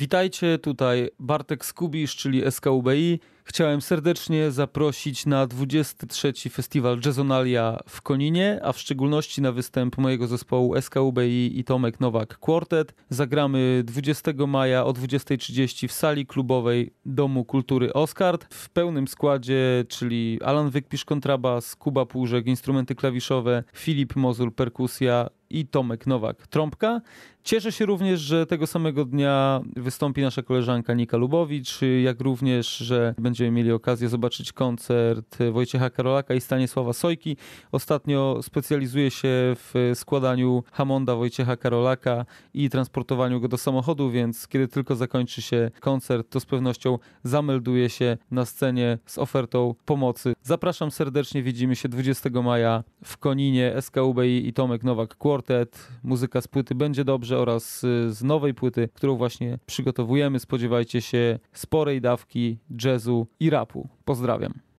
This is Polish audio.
Witajcie, tutaj Bartek Skubisz, czyli SKUBI. Chciałem serdecznie zaprosić na 23. Festiwal Jazzonalia w Koninie, a w szczególności na występ mojego zespołu SKUBI i Tomek Nowak Quartet. Zagramy 20 maja o 20.30 w sali klubowej Domu Kultury Oscar w pełnym składzie, czyli Alan Wykpisz kontrabas, Kuba Płużek instrumenty klawiszowe, Filip Mozul perkusja, i Tomek Nowak Trąbka. Cieszę się również, że tego samego dnia wystąpi nasza koleżanka Nika Lubowicz, jak również, że będziemy mieli okazję zobaczyć koncert Wojciecha Karolaka i Stanisława Sojki. Ostatnio specjalizuje się w składaniu Hamonda Wojciecha Karolaka i transportowaniu go do samochodu, więc kiedy tylko zakończy się koncert, to z pewnością zamelduje się na scenie z ofertą pomocy. Zapraszam serdecznie, widzimy się 20 maja w Koninie SKUBI i Tomek Nowak Kłor muzyka z płyty Będzie Dobrze oraz y, z nowej płyty, którą właśnie przygotowujemy. Spodziewajcie się sporej dawki jazzu i rapu. Pozdrawiam.